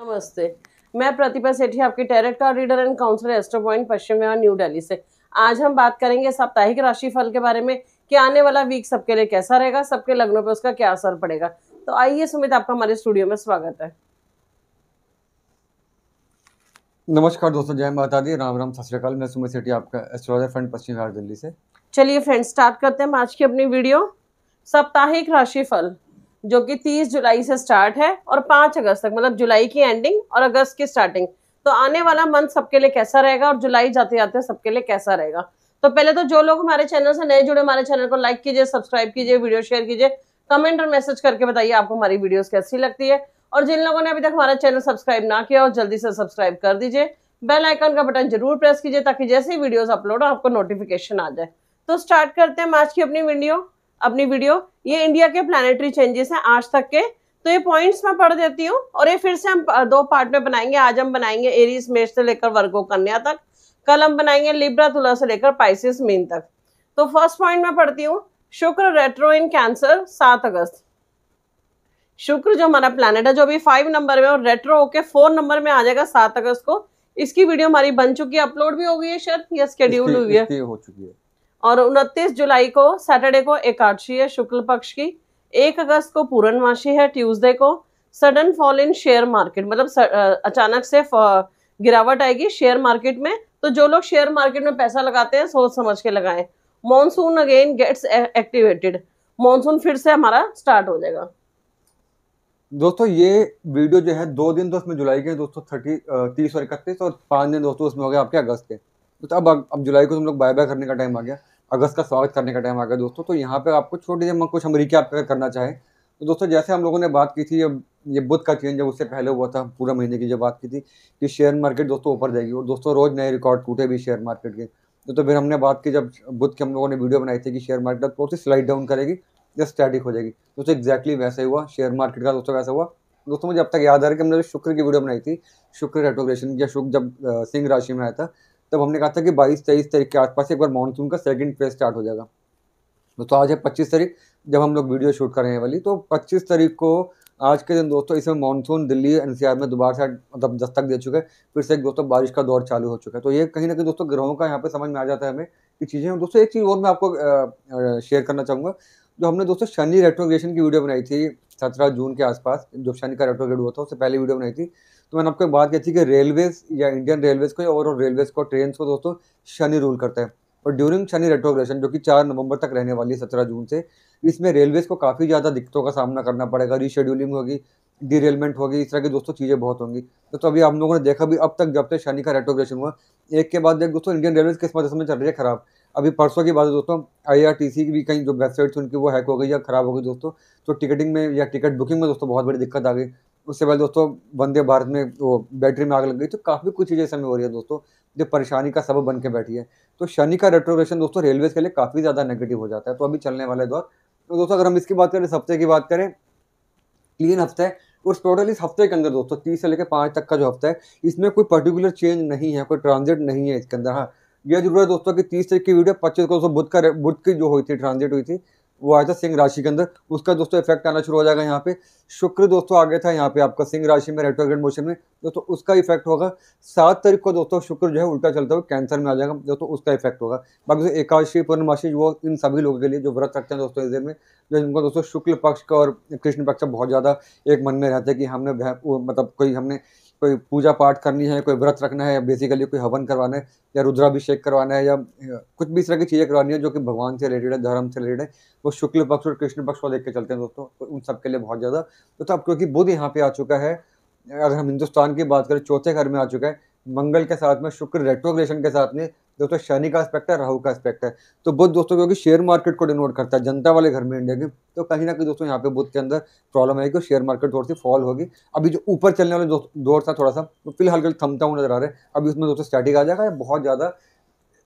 नमस्ते मैं प्रतिभा सेठी आपकी टेरेट का reader and counsellor astro point Paschim Bangal New Delhi से आज हम बात करेंगे साप्ताहिक राशि फल के बारे में कि आने वाला वीक सबके लिए कैसा रहेगा सबके लग्नों पर उसका क्या असर पड़ेगा तो आइए सुमित आपका हमारे स्टूडियो में स्वागत है नमस्कार दोस्तों जय माता दी राम राम सत श्रीकाल मैं सुमित सेठी आपका एस्ट्रोलॉजर फ्रेंड पश्चिम बंगाल दिल्ली से चलिए फ्रेंड स्टार्ट करते हैं आज की अपनी वीडियो साप्ताहिक राशि फल जो कि 30 जुलाई से स्टार्ट है और 5 अगस्त तक मतलब जुलाई की एंडिंग और अगस्त की स्टार्टिंग तो आने वाला मंथ सबके लिए कैसा रहेगा और जुलाई जाते जाते सबके लिए कैसा रहेगा तो पहले तो जो लोग हमारे चैनल से नए जुड़े हमारे चैनल को लाइक कीजिए सब्सक्राइब कीजिए वीडियो शेयर कीजिए कमेंट और मैसेज करके बताइए आपको हमारी वीडियो कैसी लगती है और जिन लोगों ने अभी तक हमारा चैनल सब्सक्राइब ना किया और जल्दी से सब्सक्राइब कर दीजिए बेल आइकन का बटन जरूर प्रेस कीजिए ताकि जैसे ही वीडियोस अपलोड हो आपको नोटिफिकेशन आ जाए तो स्टार्ट करते हैं आज की अपनी वीडियो अपनी वीडियो ये इंडिया के प्लानिटरी चेंजेस हैं आज तक के तो ये पॉइंट्स मैं पढ़ देती हूँ और ये फिर से हम दो पार्ट में बनाएंगे आज हम बनाएंगे एरीज मेष से लेकर वर्गो कन्या तक कल हम बनाएंगे लिब्रा तुला से लेकर पाइसिस मीन तक तो फर्स्ट पॉइंट मैं पढ़ती हूँ शुक्र रेट्रो इन कैंसर सात अगस्त शुक्र जो हमारा प्लानट है जो अभी फाइव नंबर में और रेट्रो होके फोर नंबर में आ जाएगा सात अगस्त को इसकी वीडियो हमारी बन चुकी है अपलोड भी हो गई है शायद या स्केड्यूल हुई है हो चुकी है और 29 जुलाई को सैटरडे को एकादशी है शुक्ल पक्ष की 1 अगस्त को पूर्णमासी है ट्यूसडे को sudden fall in share market मतलब अचानक से गिरावट आएगी शेयर मार्केट में तो जो लोग शेयर मार्केट में पैसा लगाते हैं सोच समझ के लगाएं monsoon again gets activated monsoon फिर से हमारा स्टार्ट हो जाएगा दोस्तों ये वीडियो जो है दो दिन तो उसमें जुलाई के दोस्तों थर्टी तीस और इकतीस और पाँच दिन दोस्तों उसमें हो गया आपके अगस्त के तो अब अब जुलाई को तुम लोग बाय बाय करने का टाइम आ गया अगस्त का स्वागत करने का टाइम आ गया दोस्तों तो यहाँ पर आपको छोटी सी कुछ हम रिकैप करना चाहें तो दोस्तों जैसे हम लोगों ने बात की थी ये बुध का चेंज जब उससे पहले हुआ था पूरा महीने की जब बात की थी कि शेयर मार्केट दोस्तों ऊपर जाएगी और दोस्तों रोज़ नए रिकॉर्ड टूटे भी शेयर मार्केट के तो, तो फिर हमने बात की जब बुध के हम लोगों ने वीडियो बनाई थी कि शेयर मार्केट थोड़ी सी स्लाइड डाउन करेगी या स्टैटिक हो जाएगी दोस्तों एग्जैक्टली वैसे हुआ शेयर मार्केट का दोस्तों वैसा हुआ दोस्तों मुझे अब तक याद आ रहा है कि हमने शुक्र की वीडियो बनाई थी शुक्र रेटोग्रेशन या शुक्र जब सिंह राशि में आया था तब हमने कहा था कि बाईस तेईस तारीख के आसपास एक बार मानसून का सेकेंड फेज स्टार्ट हो जाएगा दोस्तों आज है पच्चीस तारीख जब हम लोग वीडियो शूट कर रहे हैं वाली तो पच्चीस तारीख को आज के दिन दोस्तों इसमें मानसून दिल्ली एनसीआर में दोबारा से मतलब दस्तक दे चुके हैं फिर से एक दोस्तों बारिश का दौर चालू हो चुका है तो ये कहीं ना कहीं दोस्तों ग्रहों का यहाँ पे समझ में आ जाता है हमें कि चीज़ें दोस्तों एक चीज़ और मैं आपको शेयर करना चाहूँगा जो हमने दोस्तों शनि रेट्रोग्रेशन की वीडियो बनाई थी सत्रह जून के आसपास जो शनि का रेट्रोग्रेड हुआ था उससे पहले वीडियो बनाई थी तो मैंने आपको बात की थी कि रेलवेज या इंडियन रेलवेज को और रेलवेज को ट्रेन को दोस्तों शनि रूल करता है और ड्यूरिंग शनि रेट्रोग्रेशन जो कि चार नवंबर तक रहने वाली है सत्रह जून से इसमें रेलवेज को काफ़ी ज़्यादा दिक्कतों का सामना करना पड़ेगा रीशेड्यूलिंग होगी डीरेलमेंट होगी इस तरह की दोस्तों चीज़ें बहुत होंगी तो, तो अभी हम लोगों ने देखा भी अब तक जब तक शनि का रेट्रोग्रेशन हुआ एक के बाद एक दोस्तों इंडियन रेलवे किस मदद में चल रही है खराब अभी परसों की बात है दोस्तों आईआरटीसी की भी कहीं जो वेबसाइट थी उनकी वो हैक हो गई या ख़राब हो गई दोस्तों तो टिकटिंग में या टिकट बुकिंग में दोस्तों बहुत बड़ी दिक्कत आ गई उससे पहले दोस्तों वंदे भारत में वो बैटरी में आग लग गई तो काफ़ी कुछ चीज़ें समय हो रही है दोस्तों जो परेशानी का सबब बन के बैठी है तो शनि का रेट्रोग्रेशन दोस्तों रेलवेज के लिए काफ़ी ज़्यादा नेगेटिव हो जाता है तो अभी चलने वाले दौर तो दोस्तों अगर हम इसकी बात करें हफ्ते की बात करें क्लीन हफ्ते और टोटल इस हफ्ते के अंदर दोस्तों तीस से लेकर पाँच तक का जो हफ्ता है इसमें कोई पर्टिकुलर चेंज नहीं है कोई ट्रांजिट नहीं है इसके अंदर हाँ यह जरूर है दोस्तों कि तीस तारीख की वीडियो पच्चीस को दोस्तों बुध का बुध की जो हुई थी ट्रांजिट हुई थी वो आया था सिंह राशि के अंदर उसका दोस्तों इफेक्ट आना शुरू हो जाएगा यहाँ पे शुक्र दोस्तों आ गया था यहाँ पे आपका सिंह राशि में रेट्रोग्रेड मोशन में दोस्तों उसका इफेक्ट होगा सात तारीख को दोस्तों शुक्र जो है उल्टा चलता हुआ कैंसर में आ जाएगा दोस्तों उसका इफेक्ट होगा बाकी एकादशी पूर्णमाशी वो इन सभी लोगों के लिए जो व्रत रखते हैं दोस्तों इस दिन में जो जिनको दोस्तों शुक्ल पक्ष का और कृष्ण पक्ष का बहुत ज़्यादा एक मन में रहता है कि हमने मतलब कोई हमने कोई पूजा पाठ करनी है कोई व्रत रखना है बेसिकली कोई हवन करवाना है या रुद्राभिषेक करवाना है या कुछ भी इस तरह की चीज़ें करवानी है जो कि भगवान से रिलेटेड है धर्म से रिलेटेड है वो शुक्ल पक्ष और कृष्ण पक्ष को देख के चलते हैं दोस्तों तो उन सब के लिए बहुत ज़्यादा तो अब क्योंकि बुध यहाँ पे आ चुका है अगर हम हिंदुस्तान की बात करें चौथे घर में आ चुका है मंगल के साथ में शुक्र रेट्रोग्रेशन के साथ में दोस्तों शनि का एस्पेक्ट है राहु का एस्पेक्ट है तो बुद्ध दोस्तों क्योंकि शेयर मार्केट को डिनोट करता है जनता वाले घर में इंडिया के तो कहीं ना कहीं दोस्तों यहाँ पे बुद्ध के अंदर प्रॉब्लम है कि शेयर मार्केट थोड़ी सी फॉल होगी अभी जो ऊपर चलने वाले दौर था थोड़ा सा वो फिलहाल कल थमता हुआ नजर आ रहा है अभी उसमें दोस्तों स्टैटिक आ जाएगा बहुत ज़्यादा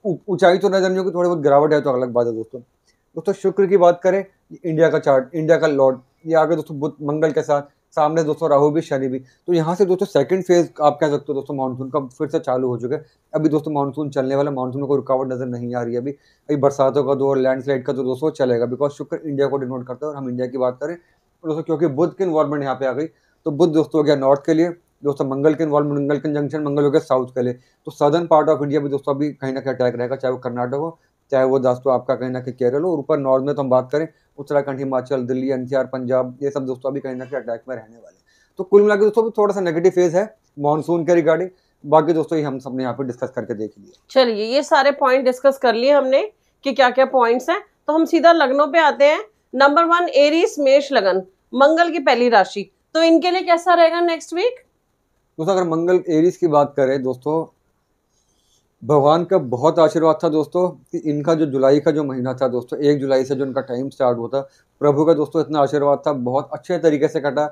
ऊंचाई तो नजर नहीं होगी थोड़ी बहुत गिरावट है तो अलग बात है दोस्तों दोस्तों शुक्र की बात करें इंडिया का चार्ट इंडिया का लॉर्ड ये आगे दोस्तों बुद्ध मंगल के साथ सामने दोस्तों राहु भी शनि भी तो यहाँ से दोस्तों सेकंड फेज आप कह सकते हो दोस्तों मानसून का फिर से चालू हो चुका है अभी दोस्तों मानसून चलने वाला मानसून में कोई रुकावट नजर नहीं आ रही है अभी अभी बरसातों का दौर लैंडस्लाइड का तो दोस्तों चलेगा बिकॉज शुक्र इंडिया को डिनोट करता है और हम इंडिया की बात करें तो दोस्तों क्योंकि बुद्ध की इन्वॉल्वमेंट यहाँ पे आ गई तो बुद्ध दोस्तों हो गया नॉर्थ के लिए दोस्तों मंगल के इन्वॉल्वमेंट मंगल के जंक्शन मंगल हो गया साउथ के लिए तो सदर्न पार्ट ऑफ इंडिया भी दोस्तों अभी कहीं ना कहीं अटैक रहेगा चाहे वो कर्नाटक हो चाहे वो दोस्तों आपका कहीं ना कहीं केरल हो ऊपर नॉर्थ में तो हम बात करें उत्तराखंड हिमाचल दिल्ली एनसीआर पंजाब ये सब दोस्तों अभी कहीं ना कहीं अटैक में रहने वाले तो कुल मिला दोस्तों अभी थोड़ा सा नेगेटिव फेज है मानसून के रिगार्डिंग बाकी दोस्तों ये हम सबने यहाँ पे डिस्कस करके देख लिया चलिए ये सारे पॉइंट डिस्कस कर लिए हमने कि क्या क्या पॉइंट्स हैं तो हम सीधा लग्नों पे आते हैं नंबर वन एरीस मेष लगन मंगल की पहली राशि तो इनके लिए कैसा रहेगा नेक्स्ट वीक दोस्तों अगर मंगल एरीज की बात करें दोस्तों भगवान का बहुत आशीर्वाद था दोस्तों कि इनका जो जुलाई का जो महीना था दोस्तों एक जुलाई से जो इनका टाइम स्टार्ट हुआ था प्रभु का दोस्तों इतना आशीर्वाद था बहुत अच्छे तरीके से कटा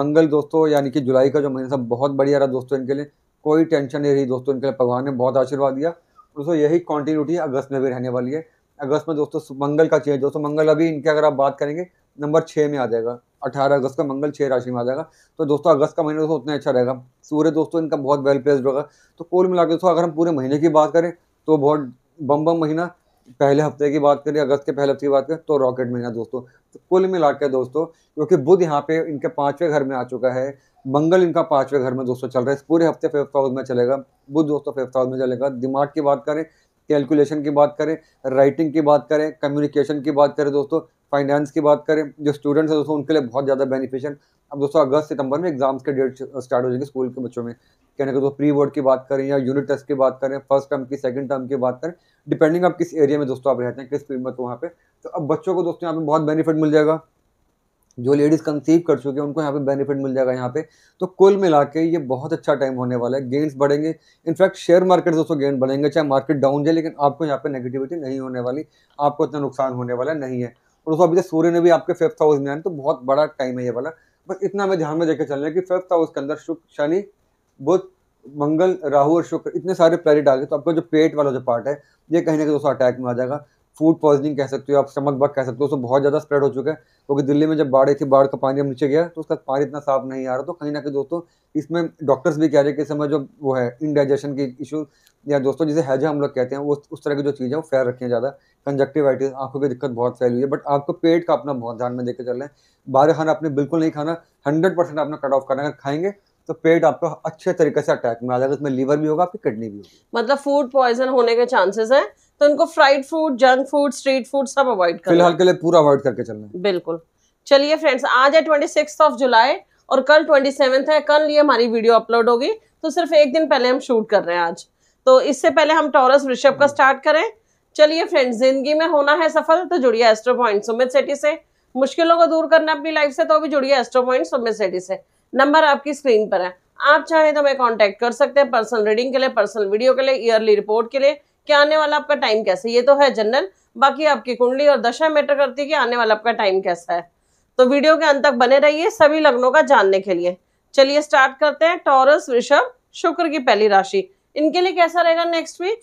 मंगल दोस्तों यानी कि जुलाई का जो महीना था बहुत बढ़िया रहा दोस्तों इनके लिए कोई टेंशन नहीं रही दोस्तों इनके लिए भगवान ने बहुत आशीर्वाद दिया दोस्तों यही कॉन्टीन्यूटी अगस्त में भी रहने वाली है अगस्त में दोस्तों मंगल का चेंज दोस्तों मंगल अभी इनके अगर आप बात करेंगे नंबर छः में आ जाएगा अठारह अगस्त का मंगल छह राशि में आ जाएगा तो दोस्तों अगस्त का महीना दोस्तों उतना अच्छा रहेगा सूर्य दोस्तों इनका बहुत वेल प्लेस्ड होगा तो कुल मिला दोस्तों अगर हम पूरे महीने की बात करें तो बहुत बम बम महीना पहले हफ्ते की बात करें अगस्त के पहले हफ्ते की बात करें तो रॉकेट महीना दोस्तों तो कुल मिला के दोस्तों क्योंकि बुध यहाँ पे इनके पाँचवें घर में आ चुका है मंगल इनका पाँचवें घर में दोस्तों चल रहा है पूरे हफ्ते फिफ्थ हाउस में चलेगा बुध दोस्तों फिफ्थ हाउस में चलेगा दिमाग की बात करें कैलकुलेशन की बात करें राइटिंग की बात करें कम्युनिकेशन की बात करें दोस्तों फाइनेंस की बात करें जो स्टूडेंट्स हैं दोस्तों उनके लिए बहुत ज़्यादा बेनिफिशियल अब दोस्तों अगस्त सितंबर में एग्जाम्स के डेट स्टार्ट हो जाएंगे स्कूल के बच्चों में कहने का दोस्तों प्री बोर्ड की बात करें या यूनिट टेस्ट की बात करें फर्स्ट टर्म की सेकंड टर्म की बात करें डिपेंडिंग आप किस एरिया में दोस्तों आप रहते हैं किस फील्ड में तो वहाँ पर तो अब बच्चों को दोस्तों यहाँ पे बहुत बेनिफिट मिल जाएगा जो लेडीज़ कंसीव कर चुके हैं उनको यहाँ पे बेनिफिट मिल जाएगा यहाँ पे तो कुल मिला के ये बहुत अच्छा टाइम होने वाला है गेंस बढ़ेंगे इनफैक्ट शेयर मार्केट दोस्तों गेन बढ़ेंगे चाहे मार्केट डाउन जाए लेकिन आपको यहाँ पे नेगेटिविटी नहीं होने वाली आपको इतना नुकसान होने वाला नहीं है और दोस्तों अभी तक सूर्य ने भी आपके फिफ्थ हाउस में आने तो बहुत बड़ा टाइम है ये वाला बस इतना हमें ध्यान में देखकर चल रहा है कि फिफ्थ हाउस के अंदर शुक्र शनि बुध मंगल राहु और शुक्र इतने सारे प्लेनेट आ गए तो आपका जो पेट वाला जो पार्ट है ये कहीं ना कहीं दोस्तों अटैक में आ जाएगा फूड पॉइजनिंग कह सकते हो आप स्टमक बग कह सकते हो दोस्तों बहुत ज़्यादा स्प्रेड हो चुका है क्योंकि दिल्ली में जब बाढ़ थी बाढ़ का पानी अब नीचे गया तो उसका पानी इतना साफ नहीं आ रहा तो कहीं ना कहीं दोस्तों इसमें डॉक्टर्स भी कह रहे हैं कि समय जो वो है इनडाइजेशन की इशू या दोस्तों जिसे हैजा हम लोग कहते हैं वो उस तरह की जो चीज़ें वो फेयर रखें ज़्यादा कंजक्टिवाइटिस आंखों की दिक्कत बहुत फैली हुई है बट आपको पेट का अपना बहुत ध्यान में देकर चल रहे हैं बाहर खाना आपने बिल्कुल नहीं खाना हंड्रेड परसेंट आपने कट ऑफ करना अगर खाएंगे तो पेट आपको अच्छे तरीके से अटैक में आ जाएगा उसमें लीवर भी होगा आपकी किडनी भी होगी मतलब फूड पॉइजन होने के चांसेस हैं तो उनको fried food junk food street food सब अवॉइड करना फिलहाल के लिए पूरा अवॉइड करके चलना है बिल्कुल चलिए फ्रेंड्स आज है ट्वेंटी ऑफ जुलाई और कल ट्वेंटी है कल ये हमारी वीडियो अपलोड होगी तो सिर्फ एक दिन पहले हम शूट कर रहे हैं आज तो इससे पहले हम टॉरस ऋषभ का स्टार्ट हम्म। करें चलिए फ्रेंड्स जिंदगी में होना है सफल तो जुड़िए एस्ट्रो पॉइंट सुमित सेटी से मुश्किलों को दूर करना अपनी लाइफ से तो भी जुड़िए एस्ट्रो पॉइंट सुमित सेटी से नंबर आपकी स्क्रीन पर है आप चाहे तो हमें कॉन्टैक्ट कर सकते हैं पर्सनल रीडिंग के लिए पर्सनल वीडियो के लिए ईयरली रिपोर्ट के लिए क्या आने वाला आपका टाइम कैसे ये तो है जनरल बाकी आपकी कुंडली और दशा मैटर करती है कि आने वाला आपका टाइम कैसा है तो वीडियो के अंत तक बने रहिए सभी लग्नों का जानने के लिए चलिए स्टार्ट करते हैं टॉरस ऋषभ शुक्र की पहली राशि इनके लिए कैसा रहेगा नेक्स्ट वीक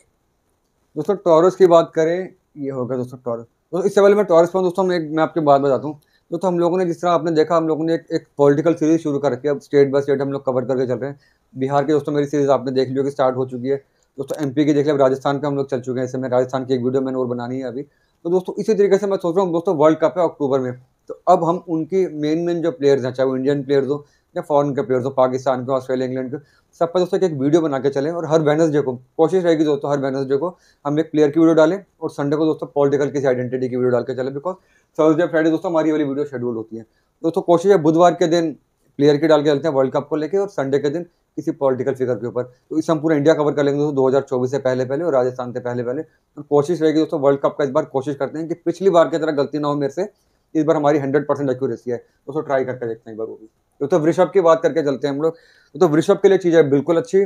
दोस्तों टॉरस की बात करें ये होगा दोस्तों टॉरस दोस्तों इससे पहले मैं टॉरस पर दोस्तों एक मैं आपके बात बताता हूँ दोस्तों हम लोगों ने जिस तरह आपने देखा हम लोगों ने एक एक पॉलिटिकल सीरीज़ शुरू कर रखी है अब स्टेट बाय स्टेट हम लोग कवर करके चल रहे हैं बिहार की दोस्तों मेरी सीरीज़ आपने देख लिया कि स्टार्ट हो चुकी है दोस्तों पी की देख लिया अब राजस्थान पर हम लोग चल चुके हैं इसे मैं राजस्थान की एक वीडियो मैंने और बनानी है अभी तो दोस्तों इसी तरीके से मैं सोच रहा हूँ दोस्तों वर्ल्ड कप है अक्टूबर में तो अब हम उनकी मेन मेन जो प्लेयर्स हैं चाहे वो इंडियन प्लेयर्स हो या फॉरन के प्लेयर्स हो पाकिस्तान के ऑस्ट्रेलिया इंग्लैंड के सब पर दोस्तों एक वीडियो बना के चलें और हर वेनसडे को कोशिश रहेगी दोस्तों हर वेनसडे को हम एक प्लेयर की वीडियो डालें और संडे को दोस्तों पॉलिटिकल किसी आइडेंटिटी की वीडियो डाल के चलें बिकॉज थर्सडे फ्राइडे दोस्तों हमारी वाली वीडियो शेड्यूल होती है दोस्तों कोशिश है बुधवार के दिन प्लेयर की डाल के चलते हैं वर्ल्ड कप को लेकर और संडे के दिन किसी पॉलिटिकल फिगर के ऊपर तो इस हम पूरा इंडिया कवर कर लेंगे दोस्तों 2024 से पहले पहले और राजस्थान से पहले पहले और कोशिश रहेगी दोस्तों वर्ल्ड कप का इस बार कोशिश करते हैं कि पिछली बार की तरह गलती ना हो मेरे से इस बार हमारी हंड्रेड परसेंट एक्यूरेसी है उसको ट्राई करके देखते हैं एक बार वो भी तो वृषभ की बात करके चलते हैं हम लोग तो वृषभ के लिए चीज़ है बिल्कुल अच्छी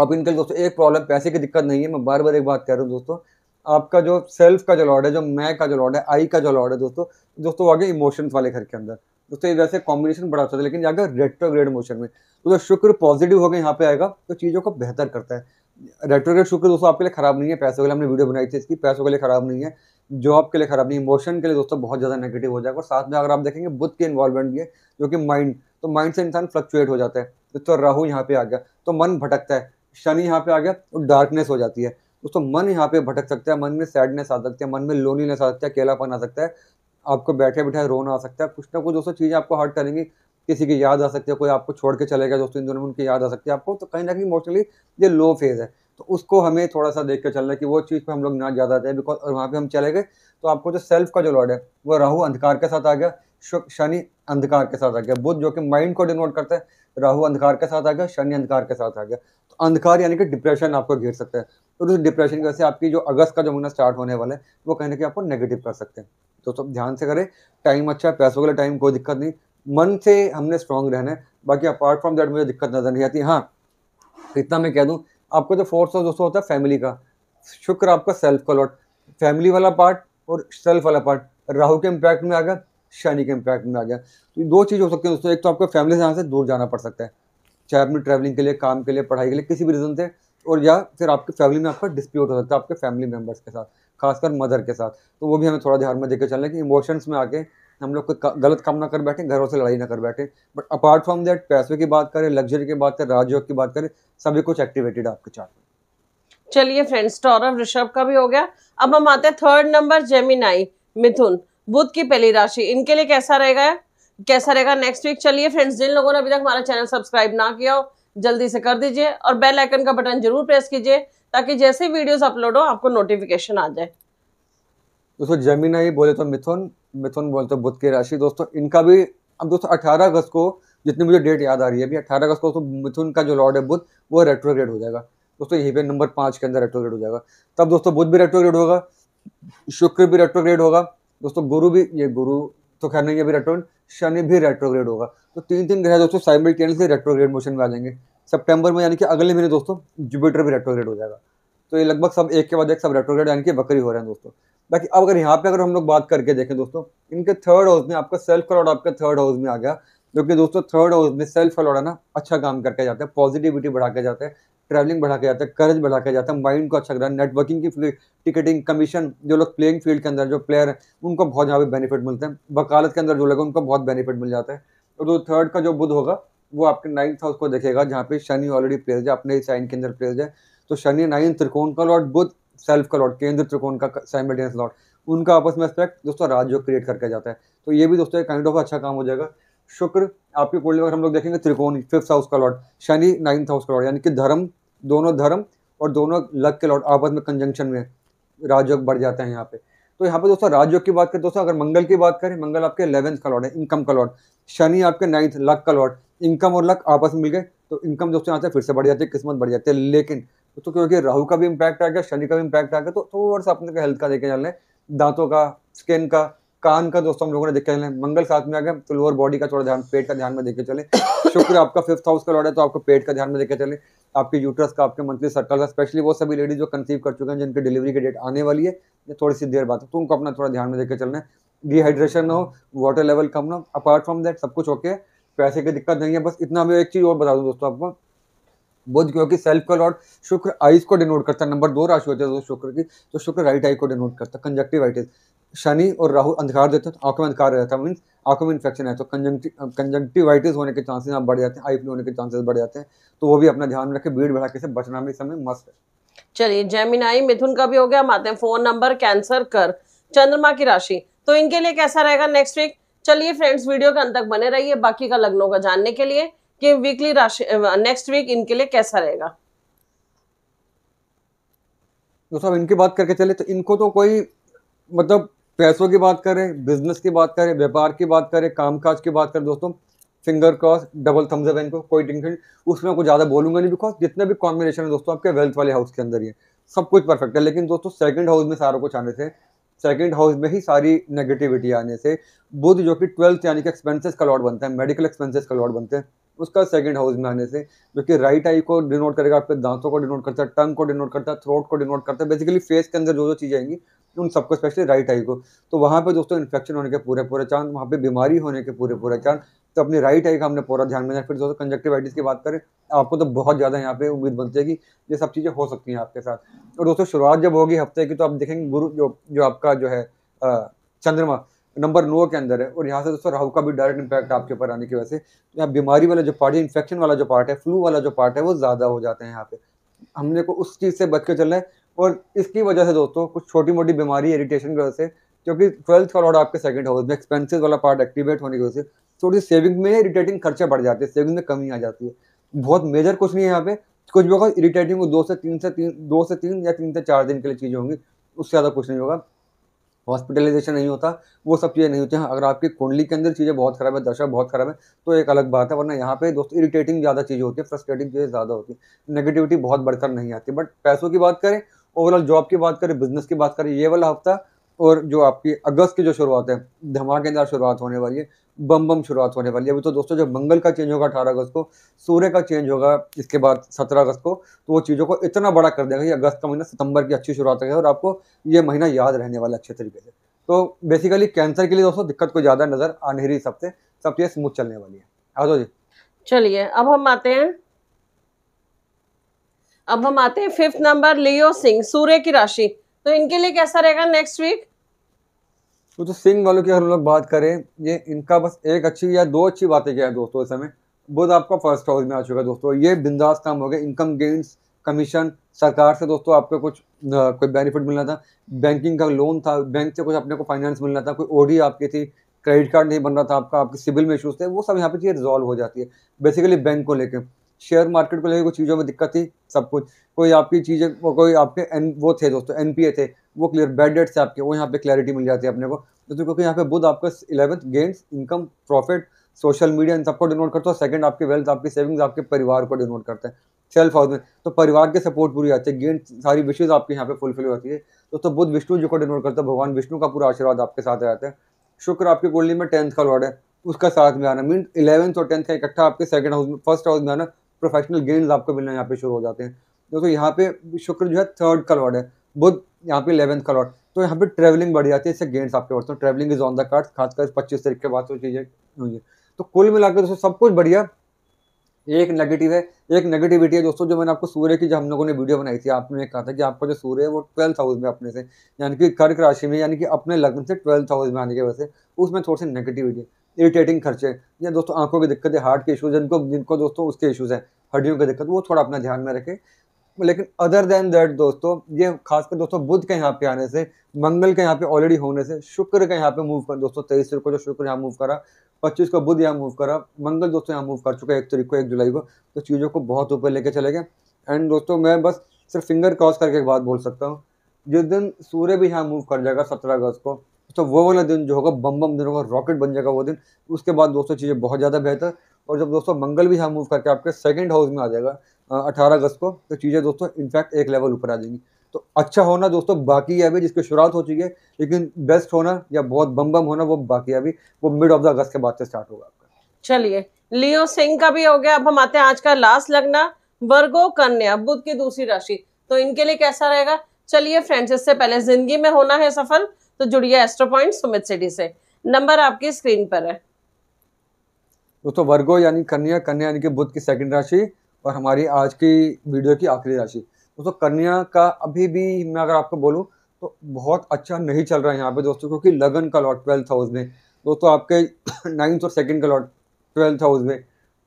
आप इनके दोस्तों एक प्रॉब्लम पैसे की दिक्कत नहीं है मैं बार बार एक बात कह रहा हूँ दोस्तों आपका जो सेल्फ का जो लॉर्ड है जो मैं का जो लॉर्ड है आई का जो लॉर्ड है दोस्तों दोस्तों आगे इमोशंस वाले घर के अंदर दोस्तों ये वैसे कॉम्बिनेशन बड़ा अच्छा था लेकिन जाकर रेट्रोग्रेड मोशन में तो, तो शुक्र पॉजिटिव हो गया यहाँ पे आएगा तो चीज़ों को बेहतर करता है रेट्रोग्रेड शुक्र दोस्तों आपके लिए खराब नहीं है पैसों के लिए हमने वीडियो बनाई थी इसकी पैसों के लिए खराब नहीं है जॉब के लिए खराब नहीं इमोशन के लिए दोस्तों बहुत ज़्यादा नेगेटिव हो जाएगा और साथ में अगर आप देखेंगे बुद्ध की इन्वॉल्वमेंट भी है जो कि माइंड तो माइंड से इंसान फ्लक्चुएट हो जाता है दोस्तों राहु यहाँ पे आ गया तो मन भटकता है शनि यहाँ पे आ गया और डार्कनेस हो जाती है दोस्तों मन यहाँ पे भटक सकता है मन में सैडनेस आ सकती है मन में लोनीनेस आ सकता है अकेलापन आ सकता है आपको बैठे बैठे रोना आ सकता है कुछ ना कुछ दोस्तों चीज़ें आपको हर्ट करेंगी किसी की याद आ सकती है कोई आपको छोड़ के चले गया दोस्तों इन दोनों में उनकी याद आ सकती है आपको तो कहीं ना कहीं इमोशनली ये लो फेज़ है तो उसको हमें थोड़ा सा देख कर चलना है कि वो चीज़ पर हम लोग ना ज़्यादा आते हैं बिकॉज और वहाँ पे हम चले गए तो आपको जो सेल्फ का जो लॉर्ड है वो राहु अंधकार के साथ आ गया शनि अंधकार के साथ आ गया बुद्ध जो कि माइंड को डिनोट करता है राहु अंधकार के साथ आ गया शनि अंधकार के साथ आ गया तो अंधकार यानी कि डिप्रेशन आपको घेर सकता है और उस डिप्रेशन की वजह से आपकी जो अगस्त का जो महीना स्टार्ट होने वाला है वो कहीं ना कहीं आपको नेगेटिव कर सकते हैं तो सब ध्यान से करें टाइम अच्छा है पैसों के लिए टाइम कोई दिक्कत नहीं मन से हमने स्ट्रांग रहना है बाकी अपार्ट फ्रॉम दैट मुझे दिक्कत नज़र नहीं आती हाँ इतना मैं कह दूँ आपको जो तो फोर्थ और दोस्तों होता है फैमिली का शुक्र आपका सेल्फ का लॉट फैमिली वाला पार्ट और सेल्फ वाला पार्ट राहु के इम्पैक्ट में आ गया शनि के इम्पैक्ट में आ गया तो दो चीज़ हो सकती है दोस्तों एक तो आपको फैमिली से यहाँ से दूर जाना पड़ सकता है चाहे अपनी ट्रैवलिंग के लिए काम के लिए पढ़ाई के लिए किसी भी रीज़न से और या फिर आपके फैमिली में आपका डिस्प्यूट हो सकता है आपके फैमिली मेम्बर्स के साथ खासकर मदर के साथ तो वो भी हमें थोड़ा ध्यान में देकर चलना है कि इमोशंस में आके हम लोग कोई गलत काम ना कर बैठे घरों से लड़ाई ना कर बैठे बट अपार्ट फ्रॉम दैट पैसे की बात करें लग्जरी की बात करें राजयोग की बात करें सभी कुछ एक्टिवेटेड आपके चार्ट में चलिए फ्रेंड्स टॉरफ ऋषभ का भी हो गया अब हम आते हैं third number Gemini Mithun Budh की पहली राशि इनके लिए कैसा रहेगा कैसा रहेगा नेक्स्ट वीक चलिए फ्रेंड्स जिन लोगों ने अभी तक हमारा चैनल सब्सक्राइब ना किया हो जल्दी से कर दीजिए और बेल आइकन का बटन जरूर प्रेस कीजिए ताकि जैसे वीडियोस अपलोड हो आपको नोटिफिकेशन आ जाए दोस्तों जमीना ही बोले तो मिथुन मिथुन बोले तो बुद्ध की राशि दोस्तों इनका भी अब दोस्तों अठारह अगस्त को जितनी मुझे डेट याद आ रही है अभी अठारह अगस्त को दोस्तों मिथुन का जो लॉर्ड है बुद्ध वो रेट्रोग्रेड हो जाएगा दोस्तों यहीं पे नंबर पाँच के अंदर रेट्रोग्रेड हो जाएगा तब दोस्तों बुद्ध भी रेट्रोग्रेड होगा शुक्र भी रेट्रोग्रेड होगा दोस्तों गुरु भी ये गुरु तो खैर नहीं अभी रेट्रोग्रेड शनि भी रेट्रोग्रेड होगा तो तीन तीन ग्रह दोस्तों से रेट्रोग्रेड मोशन में आ जाएंगे सेप्टेम्बर में यानी कि अगले महीने दोस्तों जुपिटर भी रेट्रोग्रेड हो जाएगा तो ये लगभग सब एक के बाद एक सब रेट्रोग्रेड यानी कि बकरी हो रहे हैं दोस्तों बाकी अब अगर यहाँ पे अगर हम लोग बात करके देखें दोस्तों इनके थर्ड हाउस में आपका सेल्फ अलॉट आपके थर्ड हाउस में आ गया जो कि दोस्तों थर्ड हाउस में सेल्फ है ना अच्छा काम करके जाता है पॉजिटिविटी बढ़ा के जाता है ट्रैवलिंग बढ़ा के जाता है कर्ज बढ़ा के जाता है माइंड को अच्छा करता है नेटवर्किंग की टिकटिंग कमीशन जो लोग प्लेइंग फील्ड के अंदर जो प्लेयर हैं उनको बहुत यहाँ पे बेनिफिट मिलते हैं वकालत के अंदर जो लोग हैं उनको बहुत बेनिफिट मिल जाता है और जो थर्ड का जो बुध होगा वो आपके नाइन्थ हाउस को देखेगा जहाँ पे शनि ऑलरेडी प्लेस है अपने साइन के अंदर प्लेस है तो शनि नाइन्थ त्रिकोण का लॉर्ड बुद्ध सेल्फ का लॉट केंद्र त्रिकोण का साइमल्टेनियस लॉट उनका आपस में एस्पेक्ट दोस्तों राजयोग क्रिएट करके जाता है तो ये भी दोस्तों एक काइंड ऑफ अच्छा काम हो जाएगा शुक्र आपके कुंडली में हम लोग देखेंगे त्रिकोण फिफ्थ हाउस का लॉट शनि नाइन्थ हाउस का लॉट यानी कि धर्म दोनों धर्म और दोनों लक के लॉट आपस में कंजंक्शन में राजयोग बढ़ जाता है यहाँ पे तो यहाँ पे दोस्तों राजयोग की बात करें दोस्तों अगर मंगल की बात करें मंगल आपके इलेवंथ का लॉट है इनकम का लॉट शनि आपके नाइन्थ लक का लॉट इनकम और लक आपस में मिल गए तो इनकम दोस्तों यहाँ से फिर से बढ़ जाती है किस्मत बढ़ जाती है लेकिन तो, तो क्योंकि राहु का भी इम्पैक्ट आ गया शनि का भी इम्पैक्ट आ गया तो थोड़ा सा अपने हेल्थ का देखे चलना है दांतों का स्किन का कान का दोस्तों हम लोगों ने देखे चलना मंगल साथ में आ गया तो लोअर बॉडी का थोड़ा ध्यान पेट का ध्यान में देखे चले शुक्र आपका फिफ्थ हाउस का लॉर्ड है तो आपको पेट का ध्यान में देखे चले आपके यूट्रस का आपके मंथली सर्कल का स्पेशली वो सभी लेडीज जो कंसीव कर चुके हैं जिनकी डिलीवरी की डेट आने वाली है ये थोड़ी सी देर बाद तो उनको अपना थोड़ा ध्यान में देखे चलना है डिहाइड्रेशन ना हो वाटर लेवल कम ना हो अपार्ट फ्रॉम दैट सब कुछ ओके पैसे की दिक्कत नहीं है बस इतना मैं एक चीज़ और बता दूँ दोस्तों आपको बुध क्योंकि सेल्फ का लॉर्ड शुक्र आइज को डिनोट करता है नंबर दो राशि होती है शुक्र की तो शुक्र राइट आई को डिनोट करता है कंजक्टिव आइटिस शनि और राहु अंधकार देते हैं तो आंखों में अंधकार रहता है मीन्स आंखों में इन्फेक्शन है तो कंजंक्टिवाइटिस होने के चांसेस आप बढ़ जाते हैं आई होने के चांसेस बढ़ जाते हैं तो वो भी अपना ध्यान में रखें भीड़ भड़ाके से बचना भी समय मस्त है चलिए जैमिनाई मिथुन का भी हो गया हम आते हैं फोन नंबर कैंसर कर चंद्रमा की राशि तो इनके लिए कैसा रहेगा नेक्स्ट वीक चलिए फ्रेंड्स वीडियो के अंत तक बने रहिए बाकी का लग्नों का जानने के लिए कि वीकली राशि नेक्स्ट वीक इनके लिए कैसा रहेगा तो साहब इनकी बात करके चले तो इनको तो कोई मतलब पैसों की बात करें बिजनेस की बात करें व्यापार की बात करें कामकाज की बात करें दोस्तों finger cross double thumbs up इनको कोई टेंशन उसमें कुछ ज़्यादा बोलूंगा नहीं बिकॉज जितने भी कॉम्बिनेशन है दोस्तों आपके वेल्थ वाले हाउस के अंदर ये सब कुछ परफेक्ट है लेकिन दोस्तों सेकंड हाउस में सारों को आने से सेकंड हाउस में ही सारी नेगेटिविटी आने से बुध जो कि ट्वेल्थ यानी कि एक्सपेंसेस का लॉट बनता है मेडिकल एक्सपेंसेस का लॉट बनते हैं उसका सेकंड हाउस में आने से जो कि राइट आई को डिनोट करेगा आपके दांतों को डिनोट करता है टंग को डिनोट करता है थ्रोट को डिनोट करता है बेसिकली फेस के अंदर जो जो चीज़ें आएंगी उन सबको स्पेशली राइट आई को तो वहाँ पर दोस्तों इन्फेक्शन होने के पूरे पूरे चांस वहाँ पर बीमारी होने के पूरे पूरे चांस तो अपनी राइट आई का हमने पूरा ध्यान में फिर दोस्तों कंजक्टिवाइटिस की बात करें आपको तो बहुत ज़्यादा यहाँ पे उम्मीद बनती है कि ये सब चीज़ें हो सकती हैं आपके साथ और दोस्तों शुरुआत जब होगी हफ्ते की तो आप देखेंगे गुरु जो जो आपका जो है चंद्रमा नंबर नौ के अंदर है और यहाँ से दोस्तों राहु का भी डायरेक्ट इम्पैक्ट आपके ऊपर आने की वजह से यहाँ बीमारी वाला जो पार्ट है इन्फेक्शन वाला जो पार्ट है फ्लू वाला जो पार्ट है वो ज़्यादा हो जाते हैं यहाँ पे हमने को उस चीज़ से बच के चलना है और इसकी वजह से दोस्तों कुछ छोटी मोटी बीमारी इरीटेशन की वजह से क्योंकि ट्वेल्थ का लॉर्ड आपके सेकंड हाउस में एक्सपेंसेस वाला पार्ट एक्टिवेट होने की वजह से थोड़ी सेविंग में इरीटेटिंग खर्चे बढ़ जाते हैं सेविंग में कमी आ जाती है बहुत मेजर कुछ नहीं है यहाँ पे कुछ भी होगा इरीटेटिंग दो से तीन से तीन दो से तीन या तीन से चार दिन के लिए चीज़ें होंगी उससे ज़्यादा कुछ नहीं होगा हॉस्पिटलाइजेशन नहीं होता वो सब चीज़ें नहीं होती हैं हाँ, अगर आपकी कुंडली के अंदर चीज़ें बहुत खराब है दशा बहुत खराब है तो एक अलग बात है वरना यहाँ पे दोस्तों इरिटेटिंग ज़्यादा चीज़ें होती है फ्रस्ट्रेटिंग चीज़ें ज़्यादा होती है नेगेटिविटी बहुत बढ़कर नहीं आती बट पैसों की बात करें ओवरऑल जॉब की बात करें बिजनेस की बात करें ये वाला हफ्ता और जो आपकी अगस्त की जो शुरुआत है धमाकेदार शुरुआत होने वाली है बम बम शुरुआत होने वाली है अभी तो दोस्तों जब मंगल का चेंज होगा अठारह अगस्त को सूर्य का चेंज होगा इसके बाद सत्रह अगस्त को तो वो चीज़ों को इतना बड़ा कर देगा कि अगस्त का महीना सितंबर की अच्छी शुरुआत है और आपको ये महीना याद रहने वाला अच्छे तरीके से तो बेसिकली कैंसर के लिए दोस्तों दिक्कत को ज़्यादा नज़र आ नहीं रही सबसे सब चीज़ स्मूथ चलने वाली है आ जाओ जी चलिए अब हम आते हैं अब हम आते हैं fifth number Leo Singh Surya की राशि तो इनके लिए कैसा रहेगा नेक्स्ट वीक तो जो सिंह वालों की अगर हम लोग बात करें ये इनका बस एक अच्छी या दो अच्छी बातें क्या है दोस्तों इस समय बुध आपका फर्स्ट हाउस में आ चुका है दोस्तों ये बिंदास काम हो गया इनकम गेंस कमीशन सरकार से दोस्तों आपको कुछ आ, कोई बेनिफिट मिलना था बैंकिंग का लोन था बैंक से कुछ अपने को फाइनेंस मिलना था कोई ओडी आपकी थी क्रेडिट कार्ड नहीं बन रहा था आपका आपके सिविल में इशूज़ थे वो सब यहाँ पे चीज़ रिजॉल्व हो जाती है बेसिकली बैंक को लेकर शेयर मार्केट को लेकर कुछ चीज़ों में दिक्कत थी सब कुछ कोई आपकी चीज़ें कोई आपके एन वो थे दोस्तों एन थे वो क्लियर बैड डेट्स थे आपके वो यहाँ पे क्लैरिटी मिल जाती है अपने को दोस्तों क्योंकि यहाँ पे बुध आपका eleventh gains income profit social media इन सबको डिनोट करता है सेकंड आपके वेल्थ आपकी सेविंग्स आपके परिवार को डिनोट करते हैं सेल्फ हाउस में तो परिवार के सपोर्ट पूरी आती है गेंद सारी विशेष आपके यहाँ पे फुलफिल होती है दोस्तों बुद्ध विष्णु जी को डिनोट करता है भगवान विष्णु का पूरा आशीर्वाद आपके साथ रहता है शुक्र आपकी कुंडली में टेंथ का लॉर्ड है उसका साथ में आना मीन इलेवंथ और टेंथ का इकट्ठा आपके सेकंड हाउस में फर्स्ट हाउस में आना प्रोफेशनल गेन्स आपको मिलना यहाँ पे शुरू हो जाते हैं दोस्तों यहाँ पे शुक्र जो है थर्ड का लॉर्ड है बुध यहाँ पे इलेवंथ का लॉर्ड तो यहाँ पे ट्रैवलिंग बढ़ जाती है इससे गेंट्स आपके बढ़ते हैं travelling is on the card खासकर पच्चीस तरीके के बाद तो चीज़ें हुई है तो कुल मिलाकर दोस्तों सब कुछ बढ़िया एक नेगेटिव है एक नेगेटिविटी है दोस्तों जो मैंने आपको सूर्य की जो हम लोगों ने वीडियो बनाई थी आपने कहा था कि आपका जो सूर्य है वो ट्वेल्थ हाउस में अपने से यानी कि कर्क राशि में यानी कि अपने लग्न से ट्वेल्थ हाउस में आने की वजह से उसमें थोड़ी सी नेगेटिविटी है इरीटेटिंग खर्चे या दोस्तों आंखों की दिक्कत है हार्ट के इशूज़ जिनको जिनको दोस्तों उसके इशूज़ हैं हड्डियों की दिक्कत वो थोड़ा अपना ध्यान में रखें लेकिन अदर देन दैट दोस्तों ये खासकर दोस्तों बुध के यहाँ पे आने से मंगल के यहाँ पे ऑलरेडी होने से शुक्र के यहाँ पे मूव कर दोस्तों तेईस तरीक को जो शुक्र यहाँ मूव करा पच्चीस को बुध यहाँ मूव करा मंगल दोस्तों यहाँ मूव कर चुका है एक तरीक को एक जुलाई को तो चीज़ों को बहुत ऊपर लेके चले गए एंड दोस्तों मैं बस सिर्फ फिंगर क्रॉस करके एक बात बोल सकता हूँ जिस दिन सूर्य भी यहाँ मूव कर जाएगा सत्रह अगस्त को तो वो वाला दिन जो होगा बम बम दिन होगा रॉकेट बन जाएगा वो दिन उसके बाद दोस्तों चीज़ें बहुत ज़्यादा बेहतर और जब दोस्तों मंगल भी हाँ मूव करके आपके सेकेंड हाउस में आ जाएगा अठारह अगस्त को तो चीज़ें दोस्तों इनफैक्ट एक लेवल ऊपर आ जाएंगी तो अच्छा होना दोस्तों बाकी है अभी जिसकी शुरुआत हो चुकी है लेकिन बेस्ट होना या बहुत बम बम होना वो बाकी अभी वो मिड ऑफ द अगस्त के बाद से स्टार्ट होगा आपका चलिए लियो सिंह का भी हो गया अब हम आते हैं आज का लास्ट लगना वर्गो कन्या बुद्ध की दूसरी राशि तो इनके लिए कैसा रहेगा चलिए फ्रेंड्स इससे पहले जिंदगी में होना है सफल तो जुड़िए एस्ट्रो पॉइंट सुमित सिटी से नंबर आपकी स्क्रीन पर है दोस्तों वर्गो यानी कन्या कन्या यानी कि बुद्ध की सेकंड राशि और हमारी आज की वीडियो की आखिरी राशि दोस्तों कन्या का अभी भी मैं अगर आपको बोलूं तो बहुत अच्छा नहीं चल रहा है यहाँ पे दोस्तों क्योंकि लगन का लॉट ट्वेल्थ हाउस में दोस्तों आपके नाइन्थ और सेकंड का लॉट ट्वेल्थ हाउस में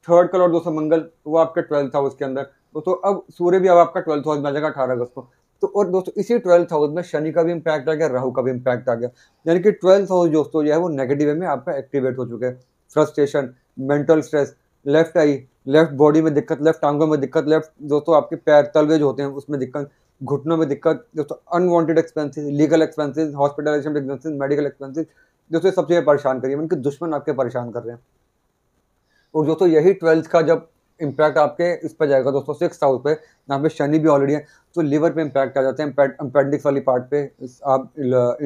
थर्ड का लॉट दोस्तों मंगल वो आपके ट्वेल्थ हाउस के अंदर दोस्तों अब सूर्य भी अब आपका ट्वेल्थ हाउस में आ जाएगा अठारह अगस्त को तो और दोस्तों इसी ट्वेल्थ हाउस में शनि का भी इम्पैक्ट आ गया राहु का भी इम्पैक्ट आ गया यानी कि ट्वेल्थ हाउस दोस्तों जो है वो नेगेटिव में आपका एक्टिवेट हो चुका है frustration mental stress left eye left body में दिक्कत लेफ्ट टांगों में दिक्कत लेफ्ट दोस्तों आपके पैर तलवे जो होते हैं उसमें दिक्कत घुटनों में दिक्कत दोस्तों unwanted expenses legal expenses hospitalisation expenses medical expenses दोस्तों सबसे परेशान करिए मतलब उनके दुश्मन आपके परेशान कर रहे हैं और दोस्तों यही ट्वेल्थ का जब इम्पैक्ट आपके इस पर जाएगा दोस्तों सिक्स हाउस पे यहाँ पे शनि भी ऑलरेडी है तो लीवर पे इम्पैक्ट आ जाते हैं अपेंडिक्स वाली पार्ट पे आप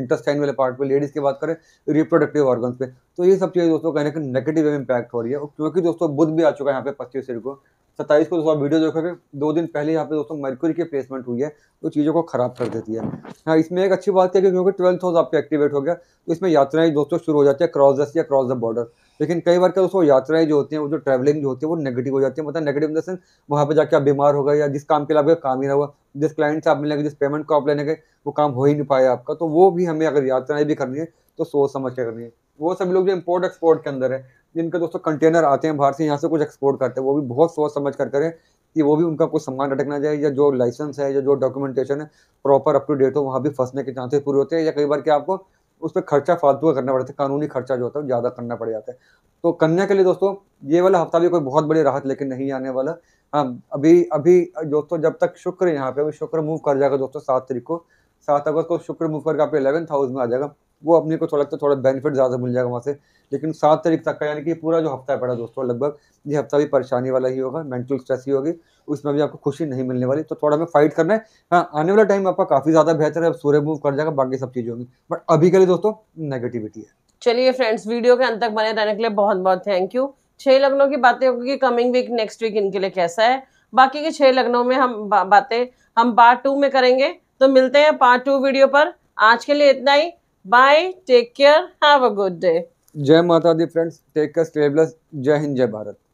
इंटेस्टाइन वाले पार्ट पे लेडीज़ की बात करें रिप्रोडक्टिव ऑर्गन्स पे तो ये सब चीज़ें दोस्तों कहने ना नेगेटिव इम्पैक्ट हो रही है क्योंकि दोस्तों बुध भी आ चुका है यहाँ पे पच्चीस सिर को सत्ताईस को दोस्तों वीडियो देखोगे दो दिन पहले यहाँ पे दोस्तों मर्क्यूरी की प्लेसमेंट हुई है तो चीज़ों को ख़राब कर देती है हाँ इसमें एक अच्छी बात है कि क्योंकि ट्वेल्थ हाउस आपके एक्टिवेट हो गया तो इसमें यात्राएं दोस्तों शुरू हो जाती है क्रॉस दस या क्रॉस द बॉर्डर लेकिन कई बार क्या दोस्तों यात्राएं जो होती हैं वो जो ट्रैवलिंग जो होती है वो नेगेटिव हो जाती है मतलब नेगेटिव इन द सेंस वहाँ पर जाकर आप बीमार हो गए या जिस काम के लिए आपका काम ही ना हुआ जिस क्लाइंट से आप मिलेंगे जिस पेमेंट को आप लेने गए वो काम हो ही नहीं पाया आपका तो वो भी हमें अगर यात्राएं भी करनी है तो सोच समझ के करनी है वो सभी लोग जो इम्पोर्ट एक्सपोर्ट के अंदर है जिनके दोस्तों कंटेनर आते हैं बाहर से यहाँ से कुछ एक्सपोर्ट करते हैं वो भी बहुत सोच समझ कर करें कि वो भी उनका कुछ सामान अटकना चाहिए या जो लाइसेंस है या जो डॉक्यूमेंटेशन है प्रॉपर अप टू डेट हो वहाँ भी फंसने के चांसेस पूरे होते हैं या कई बार क्या आपको उस पर खर्चा फालतू का करना पड़ता है कानूनी खर्चा जो होता है ज़्यादा करना पड़ जाता है तो करने के लिए दोस्तों ये वाला हफ्ता भी कोई बहुत बड़ी राहत लेकिन नहीं आने वाला हाँ अभी अभी दोस्तों जब तक शुक्र यहाँ पे अभी शुक्र मूव कर जाएगा दोस्तों सात तरीक को सात अगस्त को शुक्र मूव करके आपके इलेवेंथ हाउस में आ जाएगा वो अपने को थोड़ा लगता थोड़ा बेनिफिट ज़्यादा मिल जाएगा वहाँ से लेकिन सात तारीख तक का यानी कि पूरा जो हफ्ता है पड़ा दोस्तों लगभग ये हफ्ता भी परेशानी वाला ही होगा मेंटल स्ट्रेस ही होगी उसमें भी आपको खुशी नहीं मिलने वाली तो थोड़ा हमें फाइट करना है हाँ आने वाला टाइम आपका काफ़ी ज़्यादा बेहतर है अब सूर्य मूव कर जाएगा बाकी सब चीज़ें होंगी बट अभी के लिए दोस्तों नेगेटिविटी है चलिए फ्रेंड्स वीडियो के अंत तक बने रहने के लिए बहुत बहुत थैंक यू छह लग्नों की बातें होगी कमिंग वीक नेक्स्ट वीक इनके लिए कैसा है बाकी के छह लग्नों में हम बातें हम पार्ट टू में करेंगे तो मिलते हैं पार्ट टू वीडियो पर आज के लिए इतना ही Bye. Take care. Have a good day. Jai Mata Di friends. Take care. Stay blessed. Jai Hind. Jai Bharat.